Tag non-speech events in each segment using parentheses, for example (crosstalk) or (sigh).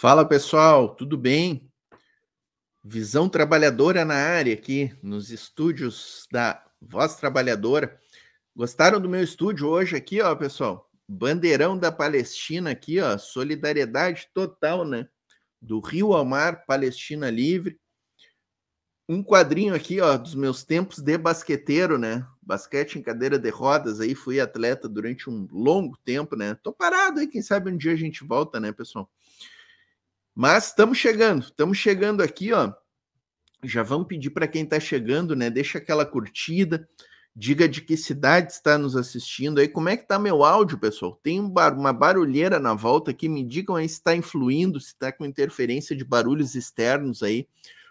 Fala pessoal, tudo bem? Visão trabalhadora na área aqui nos estúdios da Voz Trabalhadora. Gostaram do meu estúdio hoje aqui, ó, pessoal? Bandeirão da Palestina aqui, ó, solidariedade total, né? Do Rio ao Mar, Palestina Livre. Um quadrinho aqui, ó, dos meus tempos de basqueteiro, né? Basquete em cadeira de rodas aí, fui atleta durante um longo tempo, né? Tô parado aí, quem sabe um dia a gente volta, né, pessoal? Mas estamos chegando, estamos chegando aqui, ó. Já vamos pedir para quem está chegando, né? Deixa aquela curtida, diga de que cidade está nos assistindo aí. Como é que está meu áudio, pessoal? Tem uma barulheira na volta aqui, me digam aí se está influindo, se está com interferência de barulhos externos aí.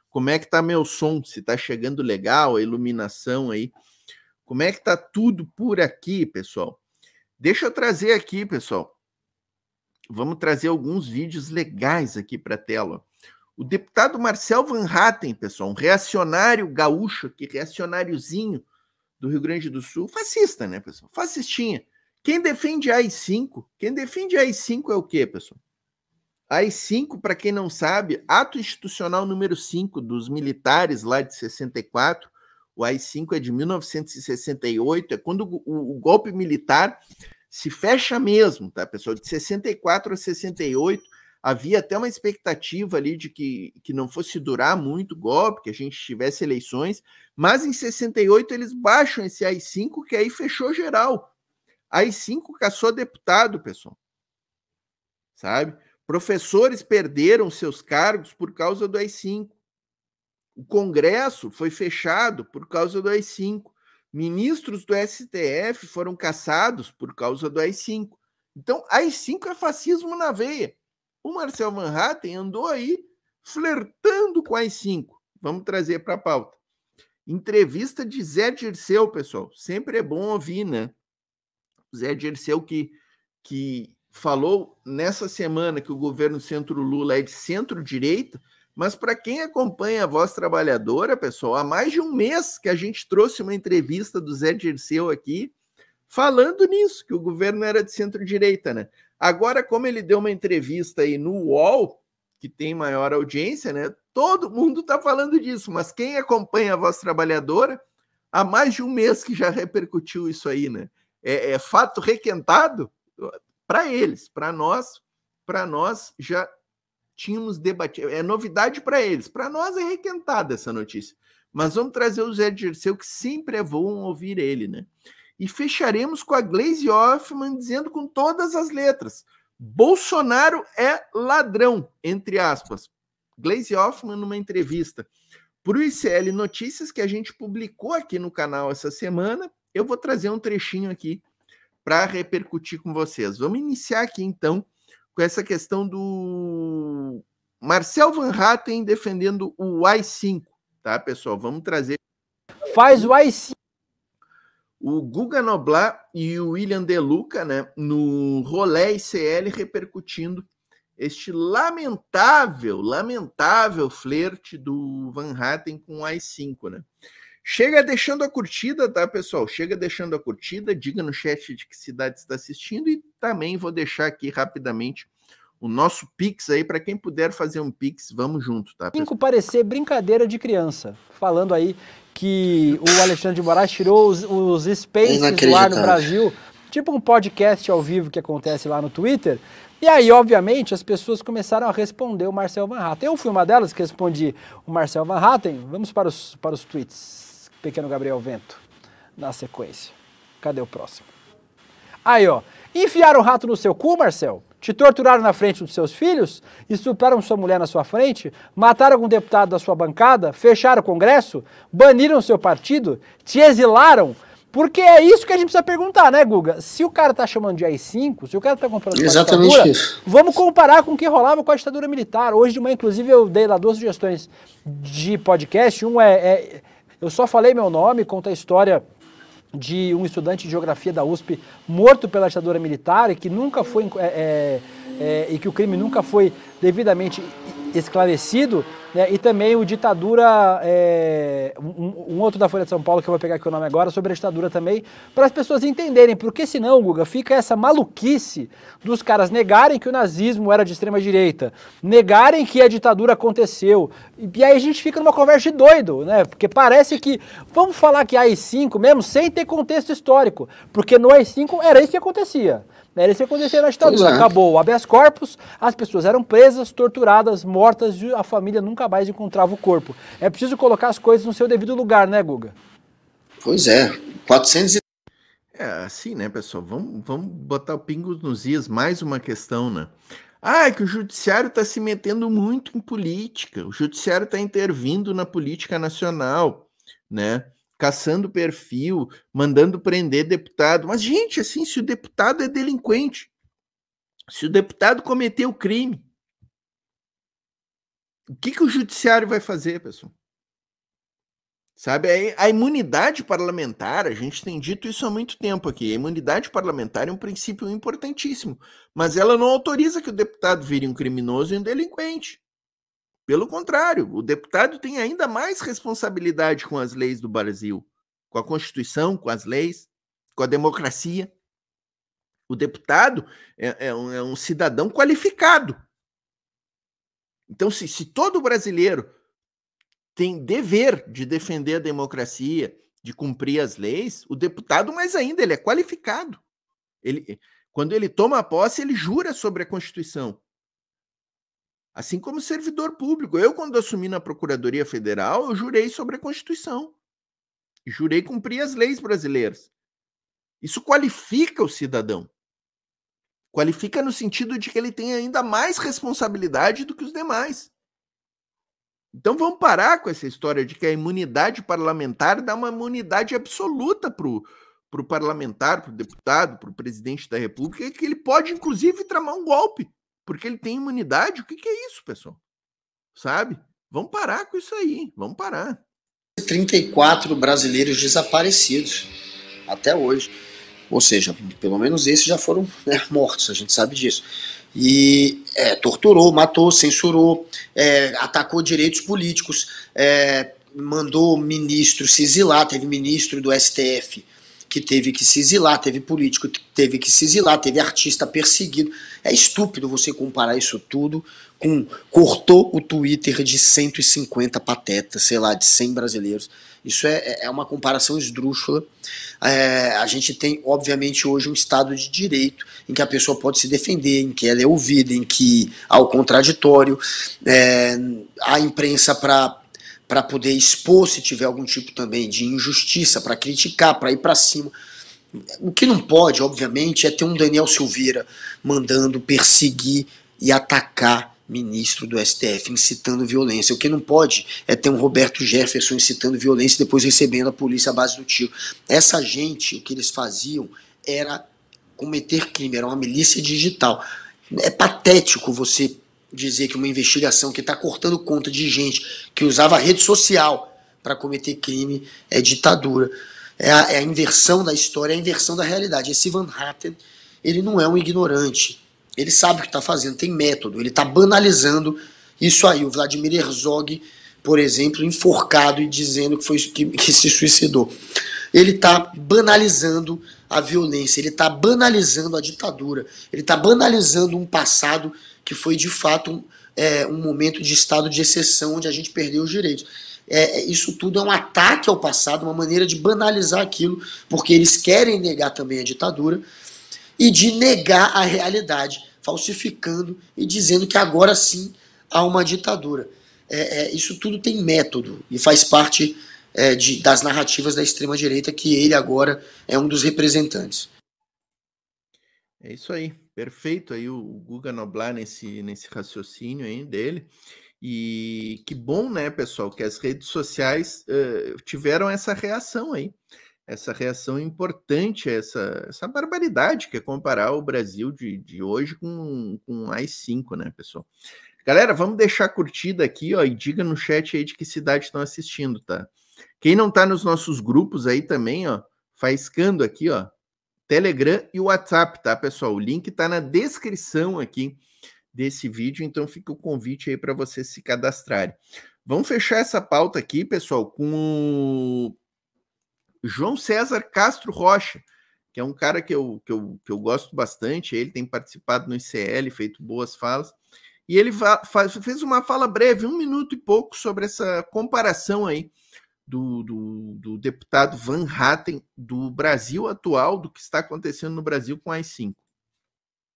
Como é que está meu som? Se está chegando legal, a iluminação aí. Como é que está tudo por aqui, pessoal? Deixa eu trazer aqui, pessoal Vamos trazer alguns vídeos legais aqui para a tela. O deputado Marcel Van Hatten, pessoal, um reacionário gaúcho, que reacionáriozinho do Rio Grande do Sul, fascista, né, pessoal? Fascistinha. Quem defende AI-5? Quem defende AI-5 é o quê, pessoal? AI-5, para quem não sabe, ato institucional número 5 dos militares lá de 64, o AI-5 é de 1968, é quando o, o golpe militar se fecha mesmo, tá, pessoal? De 64 a 68, havia até uma expectativa ali de que, que não fosse durar muito o golpe, que a gente tivesse eleições, mas em 68 eles baixam esse AI-5, que aí fechou geral. AI-5 caçou deputado, pessoal. Sabe? Professores perderam seus cargos por causa do AI-5. O Congresso foi fechado por causa do AI-5. Ministros do STF foram caçados por causa do AI-5. Então, AI-5 é fascismo na veia. O Marcel Manhattan andou aí flertando com AI-5. Vamos trazer para a pauta. Entrevista de Zé Dirceu, pessoal. Sempre é bom ouvir, né? Zé Dirceu que, que falou nessa semana que o governo centro Lula é de centro-direita, mas para quem acompanha a Voz Trabalhadora, pessoal, há mais de um mês que a gente trouxe uma entrevista do Zé Dirceu aqui, falando nisso, que o governo era de centro-direita, né? Agora, como ele deu uma entrevista aí no UOL, que tem maior audiência, né? Todo mundo está falando disso, mas quem acompanha a Voz Trabalhadora, há mais de um mês que já repercutiu isso aí, né? É, é fato requentado para eles, para nós, para nós já tínhamos debatido. É novidade para eles. Para nós é requentada essa notícia. Mas vamos trazer o Zé Dirceu, que sempre é bom ouvir ele, né? E fecharemos com a Glaze Hoffman dizendo com todas as letras: Bolsonaro é ladrão, entre aspas. Glaze Hoffman, numa entrevista para o ICL Notícias, que a gente publicou aqui no canal essa semana, eu vou trazer um trechinho aqui para repercutir com vocês. Vamos iniciar aqui então com essa questão do Marcel Van Hatten defendendo o AI5, tá, pessoal? Vamos trazer. Faz o AI5. O Guga Noblar e o William Deluca, né, no rolé ICL repercutindo este lamentável, lamentável flerte do Van Hatten com o AI5, né? Chega deixando a curtida, tá, pessoal? Chega deixando a curtida, diga no chat de que cidade está assistindo e também vou deixar aqui rapidamente o nosso Pix aí para quem puder fazer um Pix, vamos junto, tá? Cinco parecer brincadeira de criança, falando aí que o Alexandre de Moraes tirou os, os Spaces do ar no Brasil, tipo um podcast ao vivo que acontece lá no Twitter. E aí, obviamente, as pessoas começaram a responder o Marcel Van Hatten. Eu fui uma delas que respondi o Marcel Van Hatten. Vamos para os, para os tweets pequeno Gabriel Vento na sequência. Cadê o próximo? Aí, ó. Enfiaram o rato no seu cu, Marcel? Te torturaram na frente dos seus filhos? Estupraram sua mulher na sua frente? Mataram algum deputado da sua bancada? Fecharam o Congresso? Baniram seu partido? Te exilaram? Porque é isso que a gente precisa perguntar, né, Guga? Se o cara tá chamando de AI-5, se o cara tá comparando Exatamente com a ditadura, isso. vamos comparar com o que rolava com a ditadura militar. Hoje de manhã, inclusive, eu dei lá duas sugestões de podcast. Um é, é eu só falei meu nome, conta a história de um estudante de geografia da USP morto pela ditadura militar e que nunca foi é, é, é e que o crime nunca foi devidamente esclarecido, né, e também o Ditadura, é, um, um, outro da Folha de São Paulo, que eu vou pegar aqui o nome agora, sobre a ditadura também, para as pessoas entenderem, porque senão, Guga, fica essa maluquice dos caras negarem que o nazismo era de extrema direita, negarem que a ditadura aconteceu, e, e aí a gente fica numa conversa de doido, né? Porque parece que, vamos falar que AI-5 mesmo, sem ter contexto histórico, porque no AI-5 era isso que acontecia. Era isso que acontecia na ditadura. É. Acabou o habeas corpus, as pessoas eram presas, torturadas, mortas, a família nunca mais encontrava o corpo. É preciso colocar as coisas no seu devido lugar, né, Guga? Pois é, 400 e... É assim, né, pessoal? Vamos, vamos botar o pingos nos dias. mais uma questão, né? Ah, é que o judiciário está se metendo muito em política, o judiciário está intervindo na política nacional, né? Caçando perfil, mandando prender deputado. Mas, gente, assim, se o deputado é delinquente, se o deputado cometeu crime, o que, que o judiciário vai fazer, pessoal? Sabe, a imunidade parlamentar, a gente tem dito isso há muito tempo aqui, a imunidade parlamentar é um princípio importantíssimo, mas ela não autoriza que o deputado vire um criminoso e um delinquente. Pelo contrário, o deputado tem ainda mais responsabilidade com as leis do Brasil, com a Constituição, com as leis, com a democracia. O deputado é, é, um, é um cidadão qualificado, então, se, se todo brasileiro tem dever de defender a democracia, de cumprir as leis, o deputado, mais ainda, ele é qualificado. Ele, eh, quando ele toma posse, ele jura sobre a Constituição. Assim como servidor público. Eu, quando assumi na Procuradoria Federal, eu jurei sobre a Constituição. Jurei cumprir as leis brasileiras. Isso qualifica o cidadão. Qualifica no sentido de que ele tem ainda mais responsabilidade do que os demais. Então vamos parar com essa história de que a imunidade parlamentar dá uma imunidade absoluta para o parlamentar, para o deputado, para o presidente da República, que ele pode, inclusive, tramar um golpe, porque ele tem imunidade. O que, que é isso, pessoal? Sabe? Vamos parar com isso aí, vamos parar. 34 brasileiros desaparecidos até hoje. Ou seja, pelo menos esses já foram né, (laughs) mortos, a gente sabe disso. E é, torturou, matou, censurou, é, atacou direitos políticos, é, mandou ministro se exilar, teve ministro do STF que teve que se exilar, teve político que teve que se exilar, teve artista perseguido. É estúpido você comparar isso tudo com, cortou o Twitter de 150 patetas, sei lá, de 100 brasileiros. Isso é, é, é uma comparação esdrúxula. É, a gente tem, obviamente, hoje um Estado de direito em que a pessoa pode se defender, em que ela é ouvida, em que há o contraditório, é, a imprensa para para poder expor se tiver algum tipo também de injustiça, para criticar, para ir para cima. O que não pode, obviamente, é ter um Daniel Silveira mandando perseguir e atacar ministro do STF incitando violência. O que não pode é ter um Roberto Jefferson incitando violência e depois recebendo a polícia à base do tiro. Essa gente, o que eles faziam era cometer crime, era uma milícia digital. É patético você dizer que uma investigação que está cortando conta de gente que usava rede social para cometer crime é ditadura. É a, é a, inversão da história, é a inversão da realidade. Esse Van Hatten, ele não é um ignorante ele sabe o que está fazendo, tem método, ele está banalizando isso aí. O Vladimir Herzog, por exemplo, enforcado e dizendo que foi que, que se suicidou. Ele está banalizando a violência, ele está banalizando a ditadura, ele está banalizando um passado que foi de fato um, é, um momento de estado de exceção onde a gente perdeu os direitos. É, é, isso tudo é um ataque ao passado, uma maneira de banalizar aquilo, porque eles querem negar também a ditadura e de negar a realidade falsificando e dizendo que agora sim há uma ditadura. É, é, isso tudo tem método e faz parte é, de, das narrativas da extrema-direita, que ele agora é um dos representantes. É isso aí, perfeito aí o, o Guga Noblar nesse, nesse raciocínio aí dele. E que bom, né, pessoal, que as redes sociais uh, tiveram essa reação aí essa reação importante, essa, essa barbaridade que é comparar o Brasil de, de hoje com, com um AI-5, né, pessoal? Galera, vamos deixar curtida aqui, ó, e diga no chat aí de que cidade estão assistindo, tá? Quem não tá nos nossos grupos aí também, ó, faiscando aqui, ó, Telegram e WhatsApp, tá, pessoal? O link tá na descrição aqui desse vídeo, então fica o convite aí para vocês se cadastrarem. Vamos fechar essa pauta aqui, pessoal, com o João César Castro Rocha, que é um cara que eu, que eu, que eu gosto bastante, ele tem participado no ICL, feito boas falas, e ele faz, fez uma fala breve, um minuto e pouco, sobre essa comparação aí do, do, do deputado Van Hatten do Brasil atual, do que está acontecendo no Brasil com as 5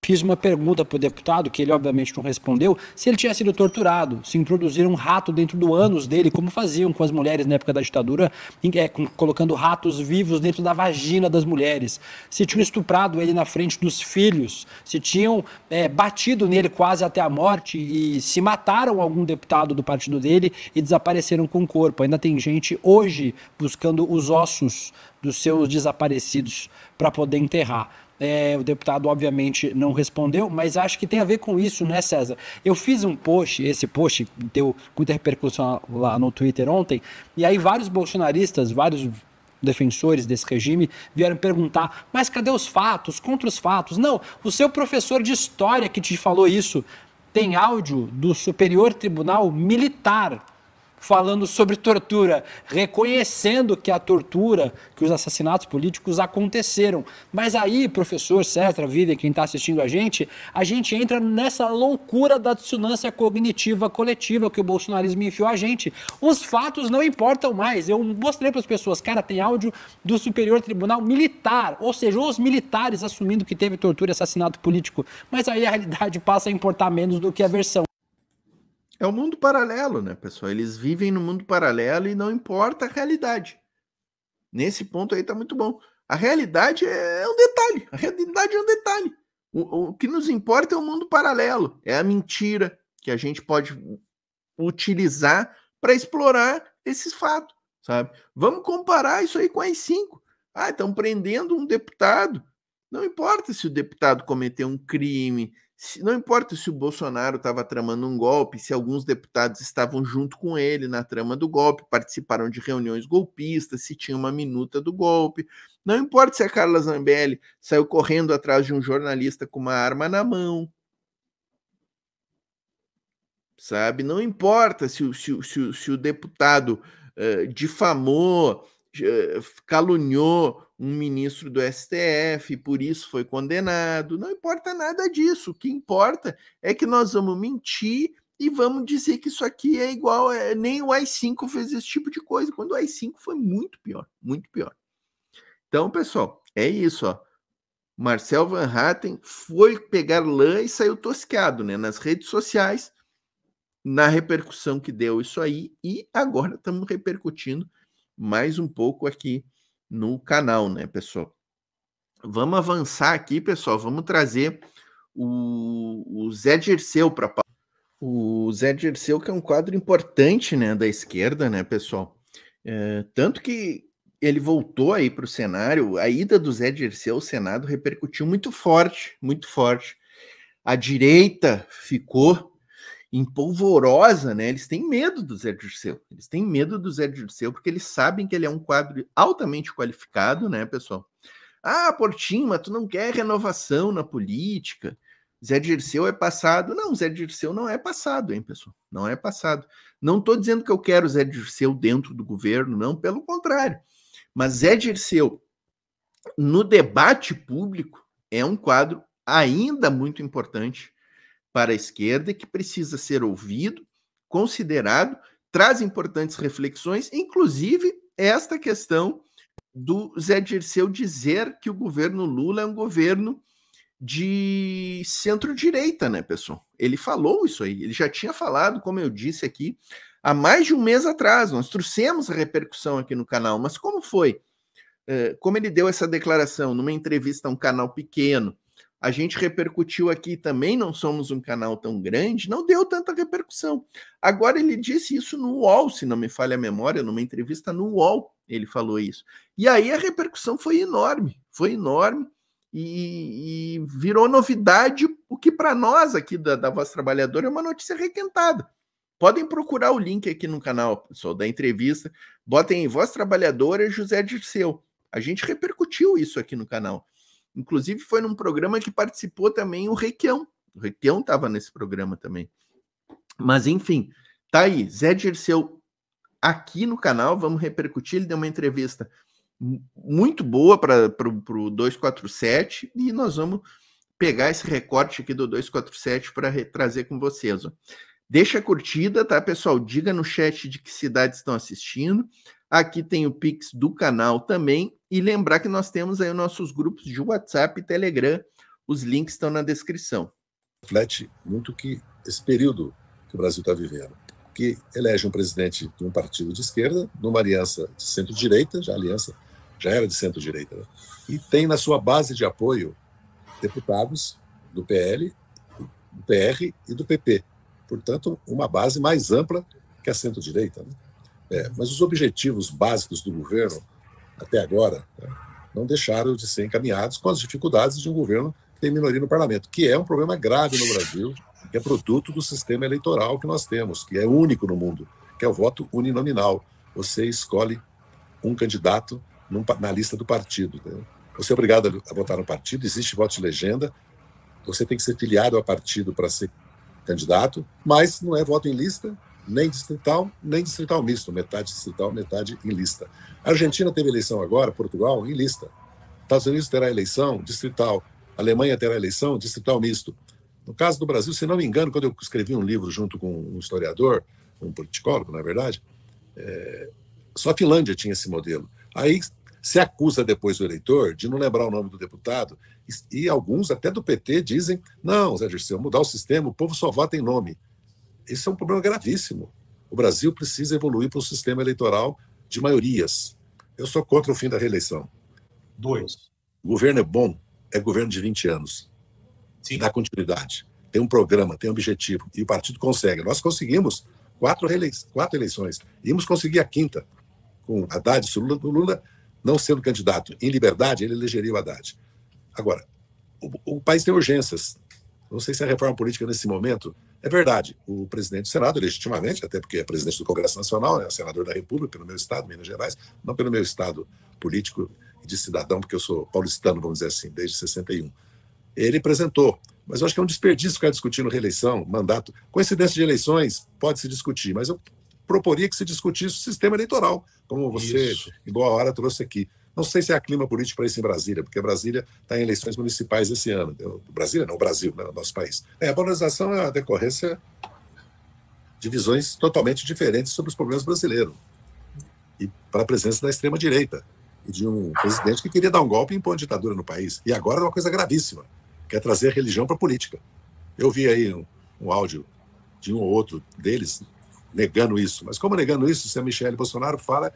Fiz uma pergunta para o deputado, que ele obviamente não respondeu, se ele tinha sido torturado, se introduziram um rato dentro do ânus dele, como faziam com as mulheres na época da ditadura, é, colocando ratos vivos dentro da vagina das mulheres, se tinham estuprado ele na frente dos filhos, se tinham é, batido nele quase até a morte e se mataram algum deputado do partido dele e desapareceram com o corpo. Ainda tem gente hoje buscando os ossos dos seus desaparecidos para poder enterrar. É, o deputado, obviamente, não respondeu, mas acho que tem a ver com isso, né, César? Eu fiz um post, esse post deu muita repercussão lá no Twitter ontem, e aí vários bolsonaristas, vários defensores desse regime vieram perguntar: mas cadê os fatos? Contra os fatos? Não, o seu professor de história que te falou isso tem áudio do Superior Tribunal Militar falando sobre tortura, reconhecendo que a tortura, que os assassinatos políticos aconteceram. Mas aí, professor Sestra, Vida, quem está assistindo a gente, a gente entra nessa loucura da dissonância cognitiva coletiva que o bolsonarismo enfiou a gente. Os fatos não importam mais. Eu mostrei para as pessoas, cara, tem áudio do Superior Tribunal Militar, ou seja, os militares assumindo que teve tortura e assassinato político. Mas aí a realidade passa a importar menos do que a versão é o um mundo paralelo, né, pessoal? Eles vivem no mundo paralelo e não importa a realidade. Nesse ponto aí tá muito bom. A realidade é, é um detalhe. A realidade é um detalhe. O, o que nos importa é o mundo paralelo. É a mentira que a gente pode utilizar para explorar esses fatos, sabe? Vamos comparar isso aí com as cinco. Ah, estão prendendo um deputado. Não importa se o deputado cometeu um crime, não importa se o Bolsonaro estava tramando um golpe, se alguns deputados estavam junto com ele na trama do golpe, participaram de reuniões golpistas, se tinha uma minuta do golpe. Não importa se a Carla Zambelli saiu correndo atrás de um jornalista com uma arma na mão. Sabe? Não importa se, se, se, se o deputado uh, difamou, uh, caluniou um ministro do STF, por isso foi condenado. Não importa nada disso. O que importa é que nós vamos mentir e vamos dizer que isso aqui é igual, é, nem o AI-5 fez esse tipo de coisa, quando o AI-5 foi muito pior, muito pior. Então, pessoal, é isso, ó. Marcel Van Hatten foi pegar lã e saiu tosqueado, né, nas redes sociais, na repercussão que deu isso aí, e agora estamos repercutindo mais um pouco aqui no canal, né, pessoal? Vamos avançar aqui, pessoal. Vamos trazer o, o Zé Dirceu para o Zé Dirceu, que é um quadro importante, né, da esquerda, né, pessoal? É, tanto que ele voltou aí para o cenário, a ida do Zé Dirceu ao Senado repercutiu muito forte, muito forte. A direita ficou em polvorosa, né? Eles têm medo do Zé Dirceu. Eles têm medo do Zé Dirceu porque eles sabem que ele é um quadro altamente qualificado, né, pessoal? Ah, Portinho, mas tu não quer renovação na política. Zé Dirceu é passado. Não, Zé Dirceu não é passado, hein, pessoal? Não é passado. Não estou dizendo que eu quero Zé Dirceu dentro do governo, não, pelo contrário. Mas Zé Dirceu, no debate público, é um quadro ainda muito importante para a esquerda que precisa ser ouvido, considerado, traz importantes reflexões, inclusive esta questão do Zé Dirceu dizer que o governo Lula é um governo de centro-direita, né, pessoal? Ele falou isso aí, ele já tinha falado, como eu disse aqui, há mais de um mês atrás. Nós trouxemos a repercussão aqui no canal, mas como foi? Eh, como ele deu essa declaração numa entrevista a um canal pequeno, a gente repercutiu aqui também, não somos um canal tão grande, não deu tanta repercussão. Agora ele disse isso no UOL, se não me falha a memória, numa entrevista no UOL, ele falou isso. E aí a repercussão foi enorme, foi enorme e, e virou novidade, o que para nós aqui da, da Voz Trabalhadora é uma notícia requentada. Podem procurar o link aqui no canal, pessoal, da entrevista. Botem em Voz Trabalhadora José Dirceu. A gente repercutiu isso aqui no canal. Inclusive, foi num programa que participou também o Requião. O Requião estava nesse programa também. Mas, enfim, tá aí. Zé Dirceu, aqui no canal, vamos repercutir. Ele deu uma entrevista muito boa para o 247 e nós vamos pegar esse recorte aqui do 247 para trazer com vocês. Ó. Deixa a curtida, tá, pessoal? Diga no chat de que cidade estão assistindo. Aqui tem o Pix do canal também e lembrar que nós temos aí nossos grupos de WhatsApp e Telegram. Os links estão na descrição. Reflete muito que esse período que o Brasil está vivendo, que elege um presidente de um partido de esquerda, numa aliança de centro-direita, já aliança já era de centro-direita, né? e tem na sua base de apoio deputados do PL, do PR e do PP. Portanto, uma base mais ampla que a centro-direita. Né? É, mas os objetivos básicos do governo até agora, né, não deixaram de ser encaminhados com as dificuldades de um governo que tem minoria no parlamento, que é um problema grave no Brasil, que é produto do sistema eleitoral que nós temos, que é único no mundo, que é o voto uninominal. Você escolhe um candidato num, na lista do partido. Né. Você é obrigado a votar no partido, existe voto de legenda, você tem que ser filiado a partido para ser candidato, mas não é voto em lista, nem distrital, nem distrital misto, metade distrital, metade em lista. A Argentina teve eleição agora, Portugal em lista. Estados Unidos terá eleição distrital, Alemanha terá eleição distrital misto. No caso do Brasil, se não me engano, quando eu escrevi um livro junto com um historiador, um politicólogo, na verdade, é... só a Finlândia tinha esse modelo. Aí se acusa depois o eleitor de não lembrar o nome do deputado, e, e alguns até do PT dizem, não, Zé Dirceu, mudar o sistema, o povo só vota em nome. Isso é um problema gravíssimo. O Brasil precisa evoluir para um sistema eleitoral de maiorias. Eu sou contra o fim da reeleição. Dois. O governo é bom, é governo de 20 anos. Sim. Dá continuidade. Tem um programa, tem um objetivo. E o partido consegue. Nós conseguimos quatro, relei quatro eleições. Íamos conseguir a quinta, com Haddad e Lula. O Lula, não sendo candidato em liberdade, ele elegeria o Haddad. Agora, o, o país tem urgências. Não sei se a reforma política, nesse momento, é verdade, o presidente do Senado, legitimamente, até porque é presidente do Congresso Nacional, é né, senador da República, pelo meu estado, Minas Gerais, não pelo meu estado político e de cidadão, porque eu sou paulistano, vamos dizer assim, desde 61. Ele apresentou, mas eu acho que é um desperdício ficar discutindo reeleição, mandato. Coincidência de eleições pode se discutir, mas eu proporia que se discutisse o sistema eleitoral, como você, Isso. em boa hora, trouxe aqui. Não sei se há clima político para isso em Brasília, porque Brasília está em eleições municipais esse ano. Brasília não, o Brasil, né, nosso país. É, a polarização é a decorrência de visões totalmente diferentes sobre os problemas brasileiros e para a presença da extrema-direita e de um presidente que queria dar um golpe e impor ditadura no país. E agora é uma coisa gravíssima, quer é trazer a religião para a política. Eu vi aí um, um áudio de um ou outro deles negando isso. Mas como negando isso, se a Michelle Bolsonaro fala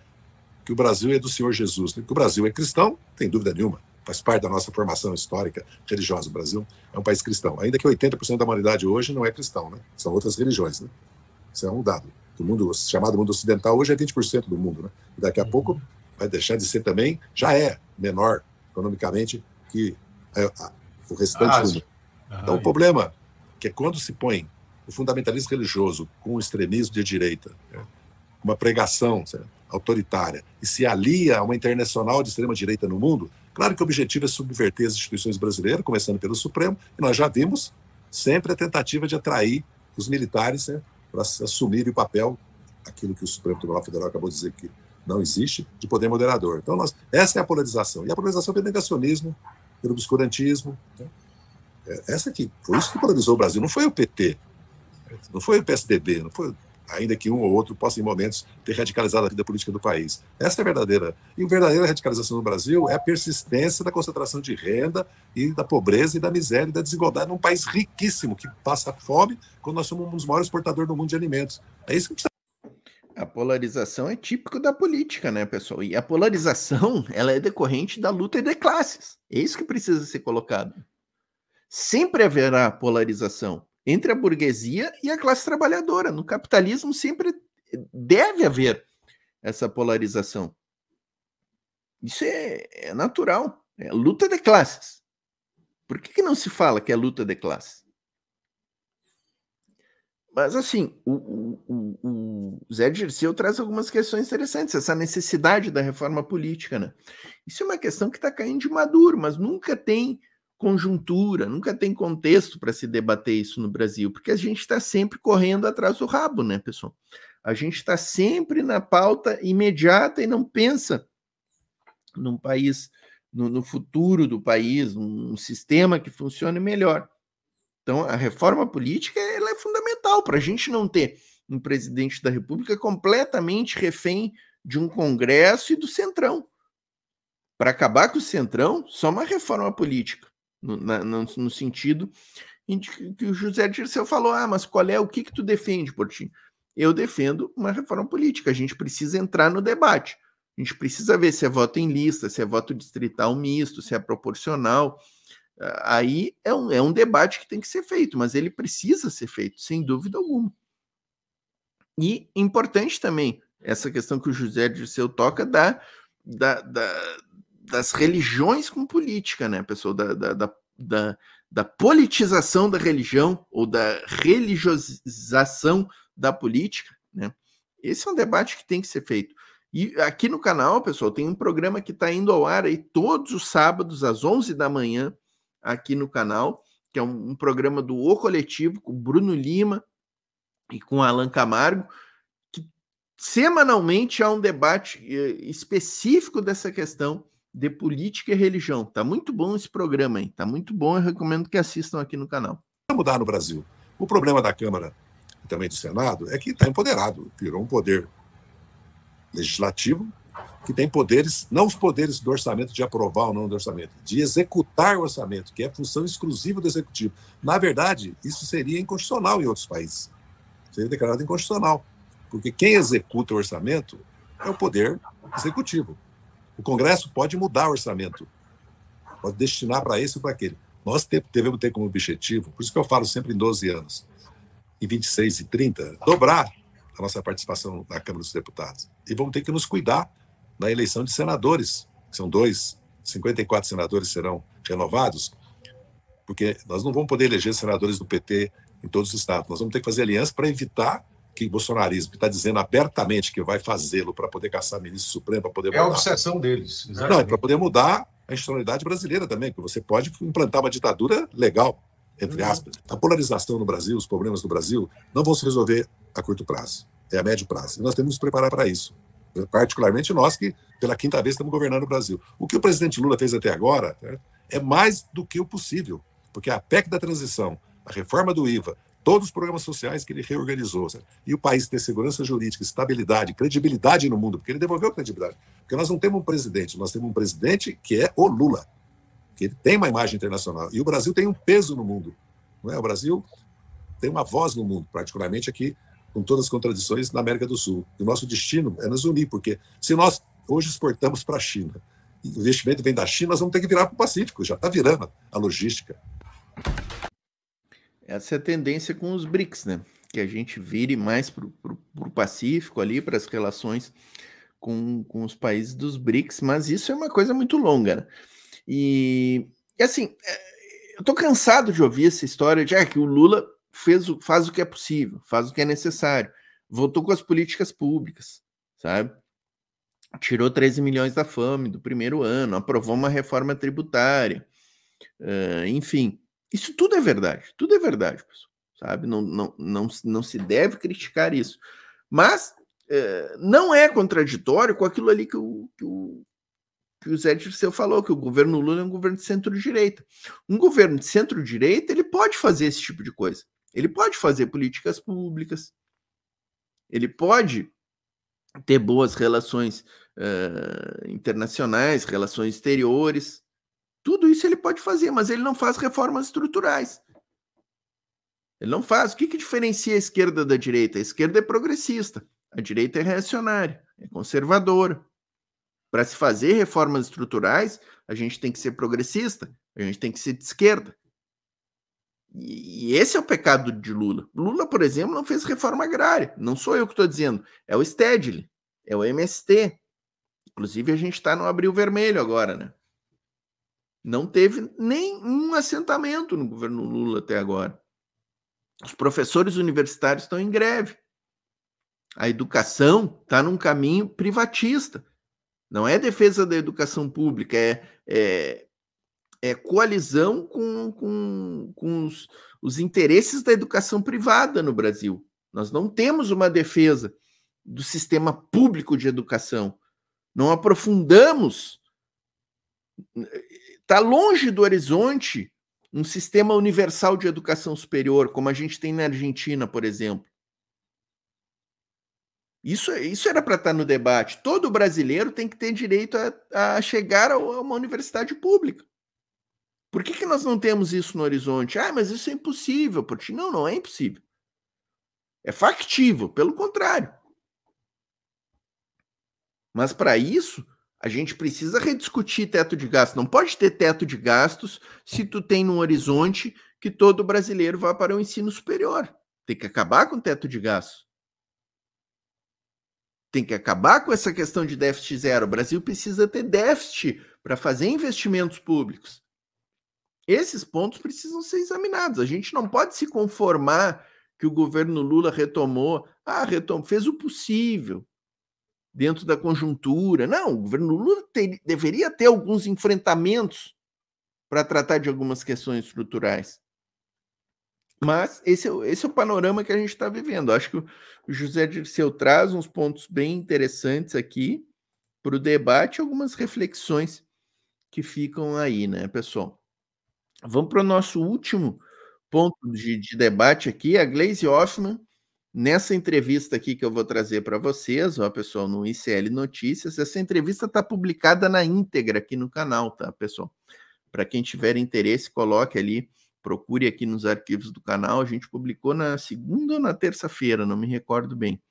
que o Brasil é do Senhor Jesus, né? que o Brasil é cristão, tem dúvida nenhuma, faz parte da nossa formação histórica religiosa. O Brasil é um país cristão, ainda que 80% da humanidade hoje não é cristão, né? são outras religiões. Né? Isso é um dado. O mundo chamado mundo ocidental hoje é 20% do mundo, né? e daqui a uhum. pouco vai deixar de ser também, já é menor economicamente que a, é, a, o restante ah, do mundo. então, o problema é que quando se põe o fundamentalismo religioso com o extremismo de direita, né? uma pregação, certo? autoritária e se alia a uma internacional de extrema-direita no mundo, claro que o objetivo é subverter as instituições brasileiras, começando pelo Supremo, e nós já vimos sempre a tentativa de atrair os militares né, para assumirem o papel, aquilo que o Supremo Tribunal Federal acabou de dizer que não existe, de poder moderador. Então, nós, essa é a polarização. E a polarização pelo negacionismo, pelo obscurantismo. Né? É, essa aqui, foi isso que polarizou o Brasil, não foi o PT, não foi o PSDB, não foi ainda que um ou outro possa, em momentos, ter radicalizado a vida política do país. Essa é a verdadeira. E a verdadeira radicalização no Brasil é a persistência da concentração de renda e da pobreza e da miséria e da desigualdade num país riquíssimo que passa fome quando nós somos um dos maiores exportadores do mundo de alimentos. É isso que precisa. Tá a polarização é típico da política, né, pessoal? E a polarização, ela é decorrente da luta de classes. É isso que precisa ser colocado. Sempre haverá polarização entre a burguesia e a classe trabalhadora. No capitalismo sempre deve haver essa polarização. Isso é, é natural, é luta de classes. Por que, que não se fala que é luta de classes? Mas, assim, o, o, o, o Zé Dirceu traz algumas questões interessantes, essa necessidade da reforma política. Né? Isso é uma questão que está caindo de maduro, mas nunca tem conjuntura, nunca tem contexto para se debater isso no Brasil, porque a gente está sempre correndo atrás do rabo, né, pessoal? A gente está sempre na pauta imediata e não pensa num país, no, no futuro do país, num sistema que funcione melhor. Então, a reforma política ela é fundamental para a gente não ter um presidente da República completamente refém de um Congresso e do Centrão. Para acabar com o Centrão, só uma reforma política no, no, no sentido que o José Dirceu falou: ah, mas qual é o que, que tu defende, Portinho? Eu defendo uma reforma política. A gente precisa entrar no debate. A gente precisa ver se é voto em lista, se é voto distrital misto, se é proporcional. Ah, aí é um, é um debate que tem que ser feito, mas ele precisa ser feito, sem dúvida alguma. E importante também essa questão que o José Dirceu toca da, da, da, das religiões com política, né, pessoal? Da, da, da, da, da politização da religião ou da religiosização da política, né? Esse é um debate que tem que ser feito. E aqui no canal, pessoal, tem um programa que está indo ao ar aí todos os sábados às 11 da manhã aqui no canal, que é um, um programa do O Coletivo com Bruno Lima e com Alan Camargo, que semanalmente há um debate eh, específico dessa questão de política e religião. Tá muito bom esse programa, hein? Tá muito bom, eu recomendo que assistam aqui no canal. Vai mudar no Brasil. O problema da Câmara e também do Senado é que está empoderado, virou um poder legislativo que tem poderes, não os poderes do orçamento de aprovar ou não do orçamento, de executar o orçamento, que é função exclusiva do executivo. Na verdade, isso seria inconstitucional em outros países. Seria declarado inconstitucional, porque quem executa o orçamento é o poder executivo. O Congresso pode mudar o orçamento, pode destinar para esse ou para aquele. Nós devemos ter como objetivo, por isso que eu falo sempre em 12 anos, em 26 e 30, dobrar a nossa participação na Câmara dos Deputados. E vamos ter que nos cuidar na eleição de senadores, que são dois, 54 senadores serão renovados, porque nós não vamos poder eleger senadores do PT em todos os estados. Nós vamos ter que fazer aliança para evitar que o bolsonarismo está dizendo abertamente que vai fazê-lo para poder caçar ministro supremo, para poder mudar. É a obsessão deles. Exatamente. Não, para poder mudar a institucionalidade brasileira também, que você pode implantar uma ditadura legal, entre uhum. aspas. A polarização no Brasil, os problemas no Brasil, não vão se resolver a curto prazo, é a médio prazo. E nós temos que nos preparar para isso. Particularmente nós que, pela quinta vez, estamos governando o Brasil. O que o presidente Lula fez até agora é mais do que o possível, porque a PEC da transição, a reforma do IVA, todos os programas sociais que ele reorganizou. Sabe? E o país ter segurança jurídica, estabilidade, credibilidade no mundo, porque ele devolveu credibilidade. Porque nós não temos um presidente, nós temos um presidente que é o Lula, que ele tem uma imagem internacional. E o Brasil tem um peso no mundo. Não é? O Brasil tem uma voz no mundo, particularmente aqui, com todas as contradições na América do Sul. E o nosso destino é nos unir, porque se nós hoje exportamos para a China, o investimento vem da China, nós vamos ter que virar para o Pacífico, já está virando a logística, essa é a tendência com os BRICS, né? Que a gente vire mais para o Pacífico ali, para as relações com, com os países dos BRICS, mas isso é uma coisa muito longa, né? E, e assim, é, eu tô cansado de ouvir essa história de ah, que o Lula fez o, faz o que é possível, faz o que é necessário, voltou com as políticas públicas, sabe? Tirou 13 milhões da fome do primeiro ano, aprovou uma reforma tributária, uh, enfim. Isso tudo é verdade, tudo é verdade, pessoal, sabe? Não, não, não, não se deve criticar isso. Mas é, não é contraditório com aquilo ali que o, que o, que o Zé Dirceu falou, que o governo Lula é um governo de centro-direita. Um governo de centro-direita, ele pode fazer esse tipo de coisa. Ele pode fazer políticas públicas, ele pode ter boas relações uh, internacionais, relações exteriores, isso ele pode fazer, mas ele não faz reformas estruturais. Ele não faz. O que, que diferencia a esquerda da direita? A esquerda é progressista, a direita é reacionária, é conservadora. Para se fazer reformas estruturais, a gente tem que ser progressista, a gente tem que ser de esquerda. E esse é o pecado de Lula. Lula, por exemplo, não fez reforma agrária. Não sou eu que estou dizendo. É o Stedley, é o MST. Inclusive, a gente está no Abril Vermelho agora, né? Não teve nenhum assentamento no governo Lula até agora. Os professores universitários estão em greve. A educação está num caminho privatista. Não é defesa da educação pública, é, é, é coalizão com, com, com os, os interesses da educação privada no Brasil. Nós não temos uma defesa do sistema público de educação. Não aprofundamos Está longe do horizonte um sistema universal de educação superior, como a gente tem na Argentina, por exemplo. Isso, isso era para estar tá no debate. Todo brasileiro tem que ter direito a, a chegar a uma universidade pública. Por que, que nós não temos isso no horizonte? Ah, mas isso é impossível, porque não, não é impossível. É factível, pelo contrário. Mas para isso, a gente precisa rediscutir teto de gastos. Não pode ter teto de gastos se tu tem no horizonte que todo brasileiro vá para o ensino superior. Tem que acabar com o teto de gastos. Tem que acabar com essa questão de déficit zero. O Brasil precisa ter déficit para fazer investimentos públicos. Esses pontos precisam ser examinados. A gente não pode se conformar que o governo Lula retomou, ah, retom fez o possível dentro da conjuntura. Não, o governo Lula ter, deveria ter alguns enfrentamentos para tratar de algumas questões estruturais. Mas esse, é esse é o panorama que a gente está vivendo. Acho que o José Dirceu traz uns pontos bem interessantes aqui para o debate, algumas reflexões que ficam aí, né, pessoal? Vamos para o nosso último ponto de, de debate aqui. A Glaze Hoffman Nessa entrevista aqui que eu vou trazer para vocês, ó, pessoal, no ICL Notícias, essa entrevista está publicada na íntegra aqui no canal, tá, pessoal? Para quem tiver interesse, coloque ali, procure aqui nos arquivos do canal. A gente publicou na segunda ou na terça-feira, não me recordo bem.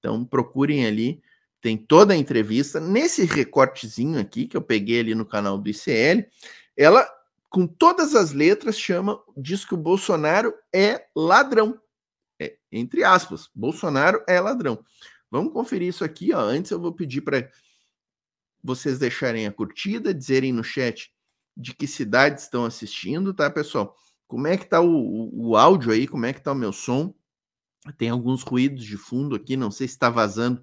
Então, procurem ali, tem toda a entrevista. Nesse recortezinho aqui que eu peguei ali no canal do ICL, ela, com todas as letras, chama, diz que o Bolsonaro é ladrão entre aspas, Bolsonaro é ladrão. Vamos conferir isso aqui, ó. Antes eu vou pedir para vocês deixarem a curtida, dizerem no chat de que cidade estão assistindo, tá, pessoal? Como é que tá o, o, o áudio aí? Como é que tá o meu som? Tem alguns ruídos de fundo aqui, não sei se está vazando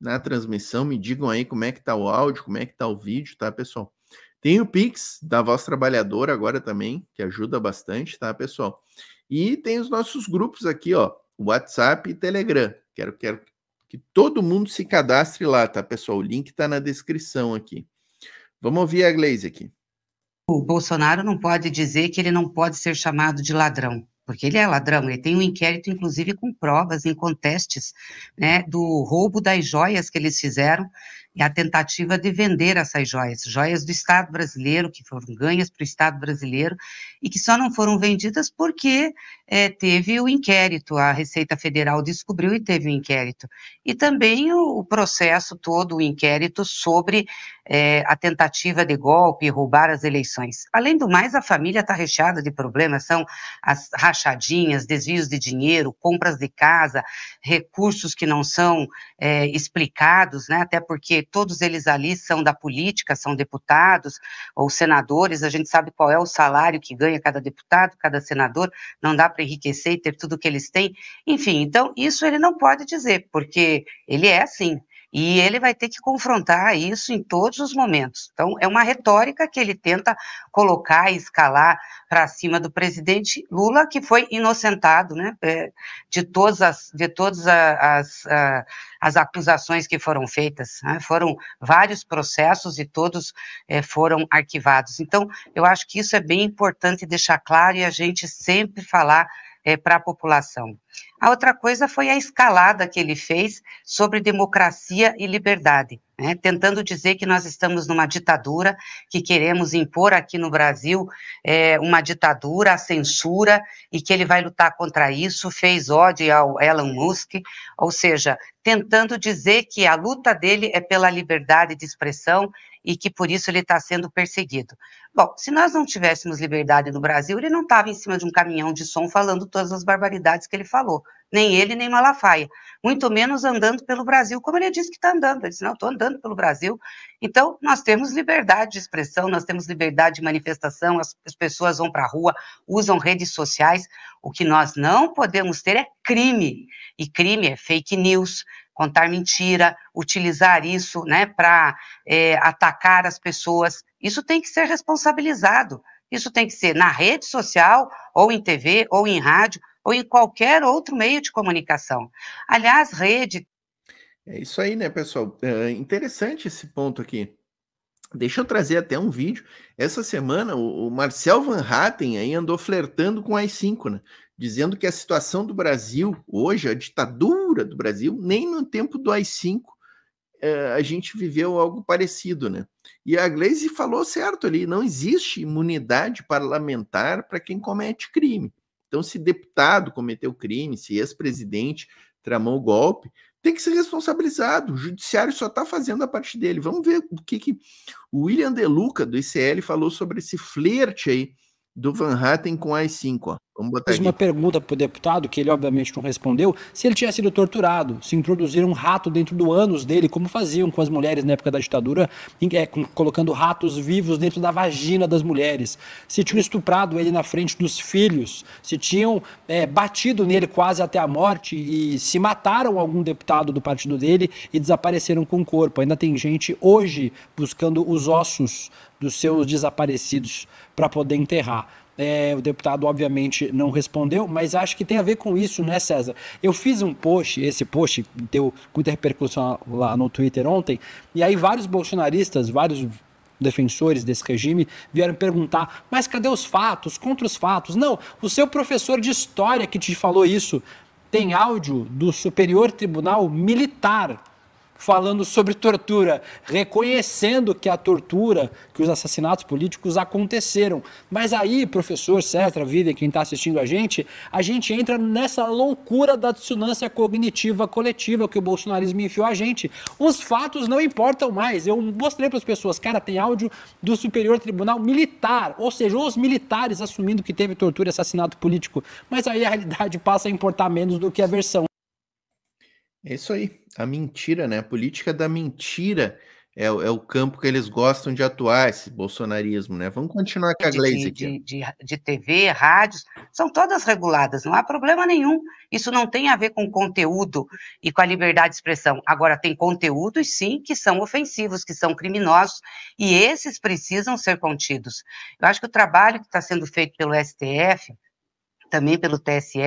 na transmissão. Me digam aí como é que tá o áudio, como é que tá o vídeo, tá, pessoal? Tem o Pix da Voz Trabalhadora agora também, que ajuda bastante, tá, pessoal? E tem os nossos grupos aqui, ó. WhatsApp e Telegram. Quero, quero que todo mundo se cadastre lá, tá, pessoal? O link está na descrição aqui. Vamos ouvir a Gleise aqui. O Bolsonaro não pode dizer que ele não pode ser chamado de ladrão, porque ele é ladrão. Ele tem um inquérito, inclusive, com provas em contestes né, do roubo das joias que eles fizeram e a tentativa de vender essas joias, joias do Estado brasileiro, que foram ganhas para o Estado brasileiro e que só não foram vendidas porque é, teve o inquérito, a Receita Federal descobriu e teve o inquérito. E também o, o processo todo, o inquérito sobre é, a tentativa de golpe, roubar as eleições. Além do mais, a família está recheada de problemas, são as rachadinhas, desvios de dinheiro, compras de casa, recursos que não são é, explicados, né, até porque todos eles ali são da política, são deputados ou senadores, a gente sabe qual é o salário que ganha cada deputado, cada senador, não dá para para enriquecer e ter tudo que eles têm. Enfim, então isso ele não pode dizer, porque ele é assim. E ele vai ter que confrontar isso em todos os momentos. Então, é uma retórica que ele tenta colocar e escalar para cima do presidente Lula, que foi inocentado né, é, de todas, as, de todas as, as, as acusações que foram feitas. Né? Foram vários processos e todos é, foram arquivados. Então, eu acho que isso é bem importante deixar claro e a gente sempre falar é, para a população. A outra coisa foi a escalada que ele fez sobre democracia e liberdade, né, tentando dizer que nós estamos numa ditadura, que queremos impor aqui no Brasil é, uma ditadura, a censura, e que ele vai lutar contra isso, fez ódio ao Elon Musk, ou seja, tentando dizer que a luta dele é pela liberdade de expressão, e que por isso ele está sendo perseguido. Bom, se nós não tivéssemos liberdade no Brasil, ele não estava em cima de um caminhão de som falando todas as barbaridades que ele falou, nem ele, nem Malafaia, muito menos andando pelo Brasil, como ele disse que está andando, ele disse, não, estou andando pelo Brasil, então nós temos liberdade de expressão, nós temos liberdade de manifestação, as, as pessoas vão para a rua, usam redes sociais, o que nós não podemos ter é crime, e crime é fake news, contar mentira, utilizar isso né, para é, atacar as pessoas. Isso tem que ser responsabilizado. Isso tem que ser na rede social, ou em TV, ou em rádio, ou em qualquer outro meio de comunicação. Aliás, rede. É isso aí, né, pessoal? É interessante esse ponto aqui. Deixa eu trazer até um vídeo. Essa semana, o, Marcel Van Hatten aí andou flertando com as cinco, né? Dizendo que a situação do Brasil hoje, a ditadura do Brasil, nem no tempo do AI-5 eh, a gente viveu algo parecido, né? E a Glaze falou certo ali, não existe imunidade parlamentar para quem comete crime. Então, se deputado cometeu crime, se ex-presidente tramou golpe, tem que ser responsabilizado. O judiciário só está fazendo a parte dele. Vamos ver o que, que o William De Luca, do ICL, falou sobre esse flerte aí do Van Hatten com AI-5. Vamos botar Fiz aqui. uma pergunta para o deputado, que ele obviamente não respondeu, se ele tinha sido torturado, se introduziram um rato dentro do ânus dele, como faziam com as mulheres na época da ditadura, é, colocando ratos vivos dentro da vagina das mulheres, se tinham estuprado ele na frente dos filhos, se tinham é, batido nele quase até a morte e se mataram algum deputado do partido dele e desapareceram com o corpo. Ainda tem gente hoje buscando os ossos dos seus desaparecidos para poder enterrar. É, o deputado, obviamente, não respondeu, mas acho que tem a ver com isso, né, César? Eu fiz um post, esse post deu muita repercussão lá no Twitter ontem, e aí vários bolsonaristas, vários defensores desse regime vieram perguntar: mas cadê os fatos? Contra os fatos? Não, o seu professor de história que te falou isso tem áudio do Superior Tribunal Militar falando sobre tortura, reconhecendo que a tortura, que os assassinatos políticos aconteceram. Mas aí, professor Cetra, Vida e quem está assistindo a gente, a gente entra nessa loucura da dissonância cognitiva coletiva que o bolsonarismo enfiou a gente. Os fatos não importam mais. Eu mostrei para as pessoas, cara, tem áudio do Superior Tribunal Militar, ou seja, os militares assumindo que teve tortura e assassinato político. Mas aí a realidade passa a importar menos do que a versão é isso aí, a mentira, né? A política da mentira é, é o campo que eles gostam de atuar, esse bolsonarismo, né? Vamos continuar com a Gleise aqui. De, de, de TV, rádios, são todas reguladas, não há problema nenhum. Isso não tem a ver com conteúdo e com a liberdade de expressão. Agora, tem conteúdos, sim, que são ofensivos, que são criminosos, e esses precisam ser contidos. Eu acho que o trabalho que está sendo feito pelo STF também pelo TSE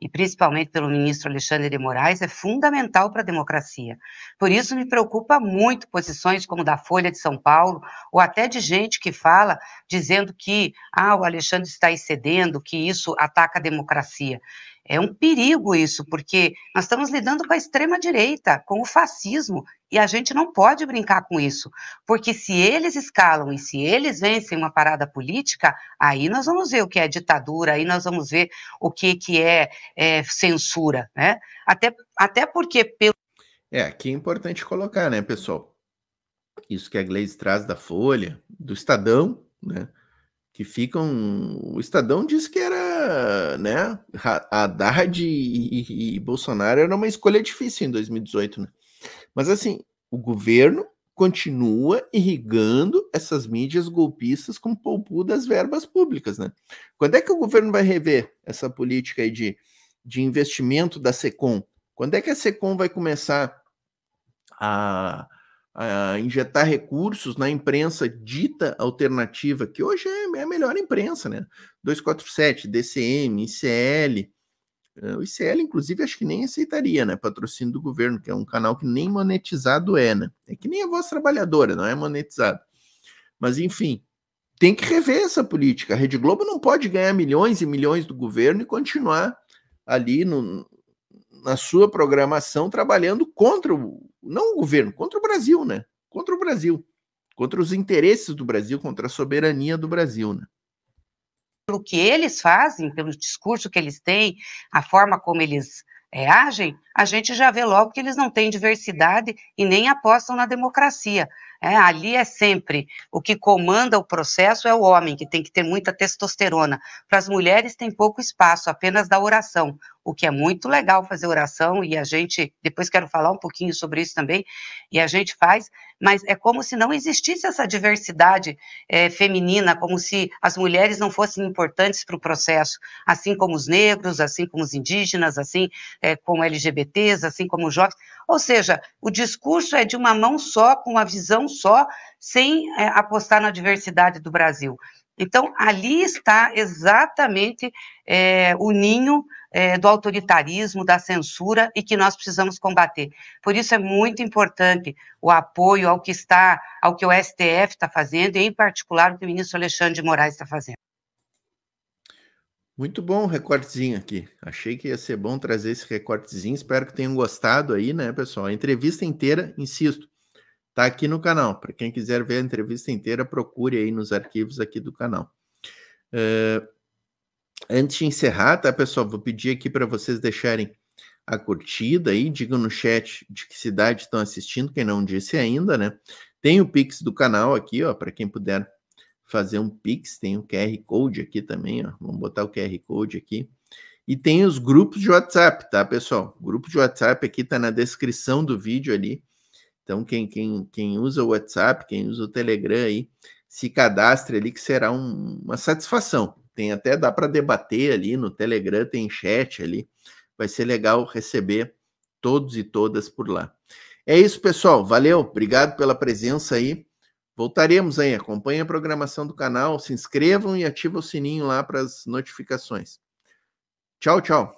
e principalmente pelo ministro Alexandre de Moraes, é fundamental para a democracia. Por isso, me preocupa muito posições como da Folha de São Paulo, ou até de gente que fala dizendo que ah, o Alexandre está excedendo, que isso ataca a democracia. É um perigo isso, porque nós estamos lidando com a extrema-direita, com o fascismo, e a gente não pode brincar com isso, porque se eles escalam e se eles vencem uma parada política, aí nós vamos ver o que é ditadura, aí nós vamos ver o que, que é, é censura, né? Até, até porque... Pelo... É, aqui é importante colocar, né, pessoal? Isso que a Gleise traz da Folha, do Estadão, né? que ficam. O Estadão disse que era, né? Haddad e, e, Bolsonaro era uma escolha difícil em 2018, né? Mas assim, o governo continua irrigando essas mídias golpistas com poupu das verbas públicas, né? Quando é que o governo vai rever essa política aí de, de investimento da SECOM? Quando é que a SECOM vai começar a injetar recursos na imprensa dita alternativa, que hoje é, é a melhor imprensa, né? 247, DCM, ICL. O ICL, inclusive, acho que nem aceitaria, né? Patrocínio do governo, que é um canal que nem monetizado é, né? É que nem a voz trabalhadora, não é monetizado. Mas, enfim, tem que rever essa política. A Rede Globo não pode ganhar milhões e milhões do governo e continuar ali no, na sua programação trabalhando contra o, não o governo, contra o Brasil, né? Contra o Brasil, contra os interesses do Brasil, contra a soberania do Brasil, né? Pelo que eles fazem, pelo discurso que eles têm, a forma como eles é, agem, a gente já vê logo que eles não têm diversidade e nem apostam na democracia. É, ali é sempre o que comanda o processo é o homem, que tem que ter muita testosterona. Para as mulheres tem pouco espaço, apenas da oração o que é muito legal fazer oração, e a gente, depois quero falar um pouquinho sobre isso também, e a gente faz, mas é como se não existisse essa diversidade é, feminina, como se as mulheres não fossem importantes para o processo, assim como os negros, assim como os indígenas, assim é, eh, como LGBTs, assim como os jovens. Ou seja, o discurso é de uma mão só, com uma visão só, sem é, apostar na diversidade do Brasil. Então, ali está exatamente é, o ninho é, do autoritarismo, da censura e que nós precisamos combater. Por isso é muito importante o apoio ao que está, ao que o STF está fazendo e, em particular, o que o ministro Alexandre de Moraes está fazendo. Muito bom o recortezinho aqui. Achei que ia ser bom trazer esse recortezinho. Espero que tenham gostado aí, né, pessoal? A entrevista inteira, insisto, está aqui no canal. Para quem quiser ver a entrevista inteira, procure aí nos arquivos aqui do canal. Uh, Antes de encerrar, tá, pessoal? Vou pedir aqui para vocês deixarem a curtida aí, digam no chat de que cidade estão assistindo, quem não disse ainda, né? Tem o Pix do canal aqui, ó, para quem puder fazer um Pix, tem o QR Code aqui também, ó. Vamos botar o QR Code aqui. E tem os grupos de WhatsApp, tá, pessoal? O grupo de WhatsApp aqui tá na descrição do vídeo ali. Então, quem, quem, quem usa o WhatsApp, quem usa o Telegram aí, se cadastre ali, que será um, uma satisfação tem até dá para debater ali no Telegram, tem chat ali. Vai ser legal receber todos e todas por lá. É isso, pessoal. Valeu, obrigado pela presença aí. Voltaremos aí. Acompanhe a programação do canal, se inscrevam e ativa o sininho lá para as notificações. Tchau, tchau.